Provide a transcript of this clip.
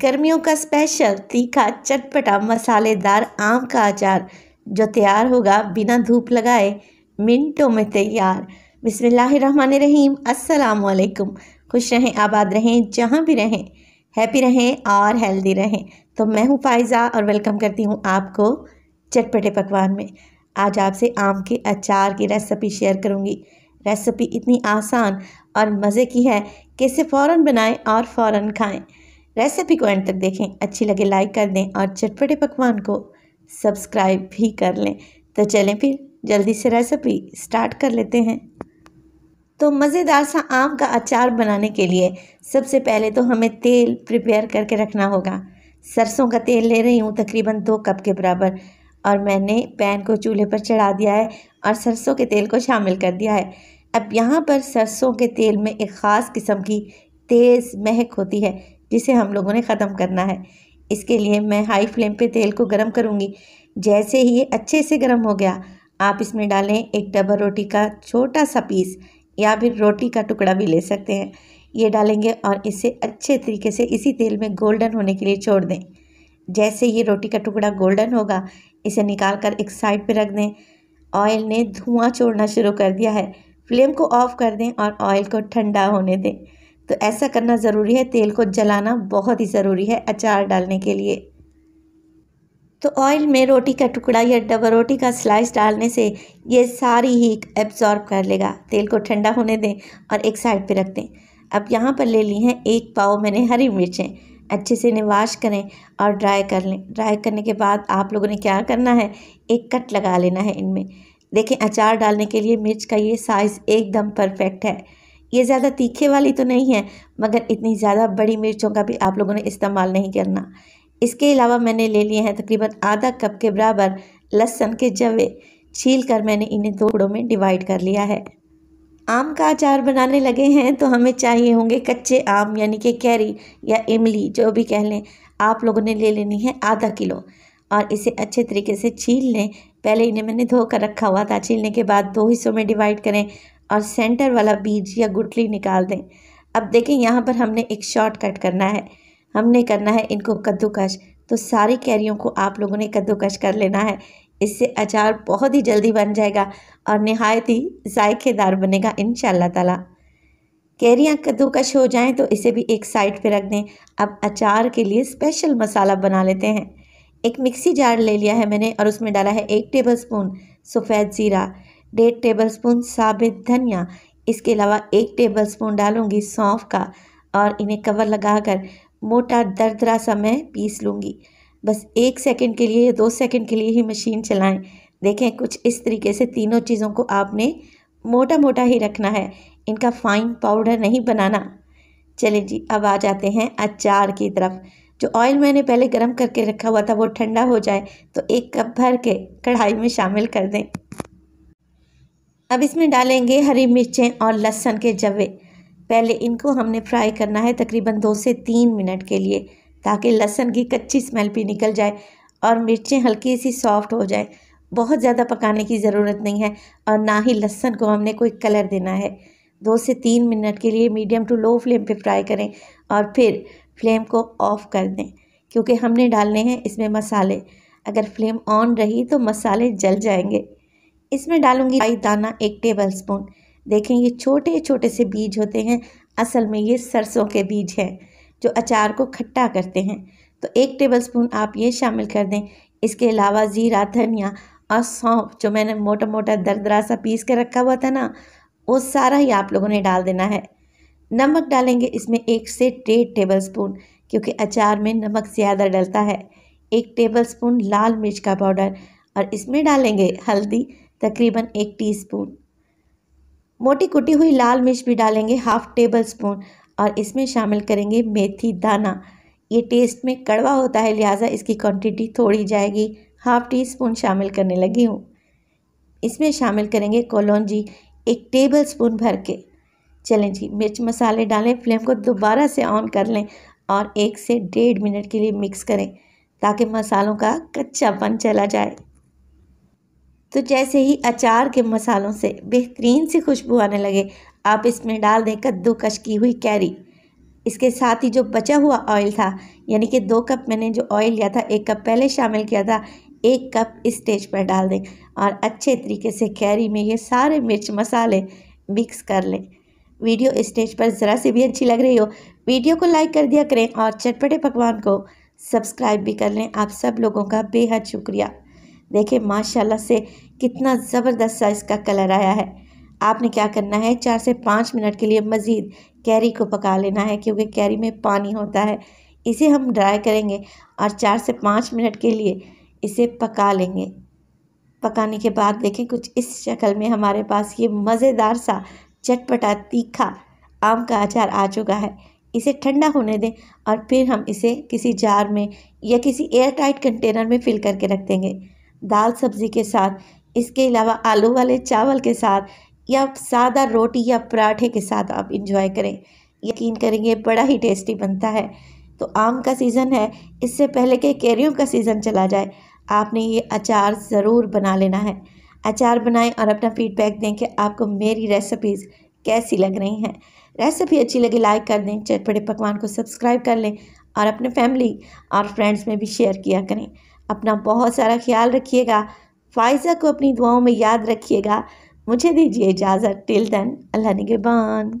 गर्मियों का स्पेशल तीखा चटपटा मसालेदार आम का अचार जो तैयार होगा बिना धूप लगाए मिनटों में तैयार बिसमीम अस्सलाम खुश रहें आबाद रहें जहाँ भी रहें हैप्पी रहें और हेल्दी रहें तो मैं हूँ फायज़ा और वेलकम करती हूँ आपको चटपटे पकवान में आज आपसे आम के अचार की रेसिपी शेयर करूँगी रेसिपी इतनी आसान और मज़े की है कि इसे फ़ौर बनाएँ और फ़ौर खाएँ रेसिपी को एंड तक देखें अच्छी लगे लाइक कर दें और चटपटे पकवान को सब्सक्राइब भी कर लें तो चलें फिर जल्दी से रेसिपी स्टार्ट कर लेते हैं तो मज़ेदार सा आम का अचार बनाने के लिए सबसे पहले तो हमें तेल प्रिपेयर करके रखना होगा सरसों का तेल ले रही हूँ तकरीबन दो कप के बराबर और मैंने पैन को चूल्हे पर चढ़ा दिया है और सरसों के तेल को शामिल कर दिया है अब यहाँ पर सरसों के तेल में एक ख़ास किस्म की तेज़ महक होती है जिसे हम लोगों ने ख़त्म करना है इसके लिए मैं हाई फ्लेम पे तेल को गर्म करूँगी जैसे ही ये अच्छे से गर्म हो गया आप इसमें डालें एक डबल रोटी का छोटा सा पीस या फिर रोटी का टुकड़ा भी ले सकते हैं ये डालेंगे और इसे अच्छे तरीके से इसी तेल में गोल्डन होने के लिए छोड़ दें जैसे ये रोटी का टुकड़ा गोल्डन होगा इसे निकाल कर एक साइड पर रख दें ऑयल ने धुआं छोड़ना शुरू कर दिया है फ्लेम को ऑफ़ कर दें और ऑयल को ठंडा होने दें तो ऐसा करना ज़रूरी है तेल को जलाना बहुत ही ज़रूरी है अचार डालने के लिए तो ऑयल में रोटी का टुकड़ा या डबल रोटी का स्लाइस डालने से ये सारी हीट एब्जॉर्ब कर लेगा तेल को ठंडा होने दें और एक साइड पे रख दें अब यहाँ पर ले ली हैं एक पाव मैंने हरी मिर्चें अच्छे से इन्हें वाश करें और ड्राई कर लें ड्राई करने के बाद आप लोगों ने क्या करना है एक कट लगा लेना है इनमें देखें अचार डालने के लिए मिर्च का ये साइज़ एकदम परफेक्ट है ये ज़्यादा तीखे वाली तो नहीं है मगर इतनी ज़्यादा बड़ी मिर्चों का भी आप लोगों ने इस्तेमाल नहीं करना इसके अलावा मैंने ले लिए हैं तकरीबन आधा कप के बराबर लहसन के जवे छील कर मैंने इन्हें दो टुकड़ों में डिवाइड कर लिया है आम का अचार बनाने लगे हैं तो हमें चाहिए होंगे कच्चे आम यानी कि कैरी या इमली जो भी कह लें आप लोगों ने ले लेनी है आधा किलो और इसे अच्छे तरीके से छील लें पहले इन्हें मैंने धो कर रखा हुआ था छीलने के बाद दो हिस्सों में डिवाइड करें और सेंटर वाला बीज या गुटली निकाल दें अब देखें यहाँ पर हमने एक शॉर्ट कट करना है हमने करना है इनको कद्दूकश तो सारी कैरियों को आप लोगों ने कद्दूकश कर लेना है इससे अचार बहुत ही जल्दी बन जाएगा और नहायत ही जायकेदार बनेगा इन ताला कैरियाँ कद्दूकश हो जाएं तो इसे भी एक साइड पर रख दें अब अचार के लिए स्पेशल मसाला बना लेते हैं एक मिक्सी जार ले लिया है मैंने और उसमें डाला है एक टेबल स्पून सफ़ेद ज़ीरा डेढ़ टेबल स्पून साबित धनिया इसके अलावा एक टेबल स्पून डालूँगी सौंफ का और इन्हें कवर लगाकर मोटा दरदरा सा मैं पीस लूँगी बस एक सेकंड के लिए या दो सेकंड के लिए ही मशीन चलाएं देखें कुछ इस तरीके से तीनों चीज़ों को आपने मोटा मोटा ही रखना है इनका फाइन पाउडर नहीं बनाना चले जी अब आ जाते हैं अचार की तरफ जो ऑयल मैंने पहले गर्म करके रखा हुआ था वो ठंडा हो जाए तो एक कप भर के कढ़ाई में शामिल कर दें अब इसमें डालेंगे हरी मिर्चें और लहसुन के जवे पहले इनको हमने फ्राई करना है तकरीबन दो से तीन मिनट के लिए ताकि लहसुन की कच्ची स्मेल भी निकल जाए और मिर्चें हल्की सी सॉफ्ट हो जाए बहुत ज़्यादा पकाने की ज़रूरत नहीं है और ना ही लहसुन को हमने कोई कलर देना है दो से तीन मिनट के लिए मीडियम टू लो फ्लेम पे फ्राई करें और फिर फ्लेम को ऑफ़ कर दें क्योंकि हमने डालने हैं इसमें मसाले अगर फ्लेम ऑन रही तो मसाले जल जाएंगे इसमें डालूंगी राई दाना एक टेबल स्पून देखें ये छोटे छोटे से बीज होते हैं असल में ये सरसों के बीज हैं जो अचार को खट्टा करते हैं तो एक टेबल स्पून आप ये शामिल कर दें इसके अलावा ज़ीरा धनिया और सौंफ जो मैंने मोटा मोटा दरदरा सा पीस के रखा हुआ था ना वो सारा ही आप लोगों ने डाल देना है नमक डालेंगे इसमें एक से डेढ़ टेबल स्पून क्योंकि अचार में नमक ज़्यादा डलता है एक टेबल स्पून लाल मिर्च का पाउडर और इसमें डालेंगे हल्दी तकरीबन एक टीस्पून मोटी कुटी हुई लाल मिर्च भी डालेंगे हाफ टेबल स्पून और इसमें शामिल करेंगे मेथी दाना ये टेस्ट में कड़वा होता है लिहाजा इसकी क्वांटिटी थोड़ी जाएगी हाफ टी स्पून शामिल करने लगी हूँ इसमें शामिल करेंगे कोलौजी एक टेबल स्पून भर के चलें जी मिर्च मसाले डालें फ्लेम को दोबारा से ऑन कर लें और एक से डेढ़ मिनट के लिए मिक्स करें ताकि मसालों का कच्चापन चला जाए तो जैसे ही अचार के मसालों से बेहतरीन सी खुशबू आने लगे आप इसमें डाल दें कद्दूकश की हुई कैरी इसके साथ ही जो बचा हुआ ऑयल था यानी कि दो कप मैंने जो ऑयल लिया था एक कप पहले शामिल किया था एक कप इस स्टेज पर डाल दें और अच्छे तरीके से कैरी में ये सारे मिर्च मसाले मिक्स कर लें वीडियो स्टेज पर ज़रा से भी अच्छी लग रही हो वीडियो को लाइक कर दिया करें और चटपटे पकवान को सब्सक्राइब भी कर लें आप सब लोगों का बेहद शुक्रिया देखें माशाल्लाह से कितना ज़बरदस्त सा इसका कलर आया है आपने क्या करना है चार से पाँच मिनट के लिए मज़ीद कैरी को पका लेना है क्योंकि कैरी में पानी होता है इसे हम ड्राई करेंगे और चार से पाँच मिनट के लिए इसे पका लेंगे पकाने के बाद देखें कुछ इस शक्ल में हमारे पास ये मज़ेदार सा चटपटा तीखा आम का अचार आ चुका है इसे ठंडा होने दें और फिर हम इसे किसी जार में या किसी एयर टाइट कंटेनर में फिल करके रख देंगे दाल सब्ज़ी के साथ इसके अलावा आलू वाले चावल के साथ या सादा रोटी या पराठे के साथ आप इंजॉय करें यकीन करेंगे बड़ा ही टेस्टी बनता है तो आम का सीज़न है इससे पहले के कैरियों का सीज़न चला जाए आपने ये अचार ज़रूर बना लेना है अचार बनाएं और अपना फीडबैक दें कि आपको मेरी रेसिपीज़ कैसी लग रही हैं रेसिपी अच्छी लगे लाइक कर दें चटपटे पकवान को सब्सक्राइब कर लें और अपने फैमिली और फ्रेंड्स में भी शेयर किया करें अपना बहुत सारा ख्याल रखिएगा फ़ायज़ा को अपनी दुआओं में याद रखिएगा मुझे दीजिए इजाज़त टिल देन अल्लाह निगेबान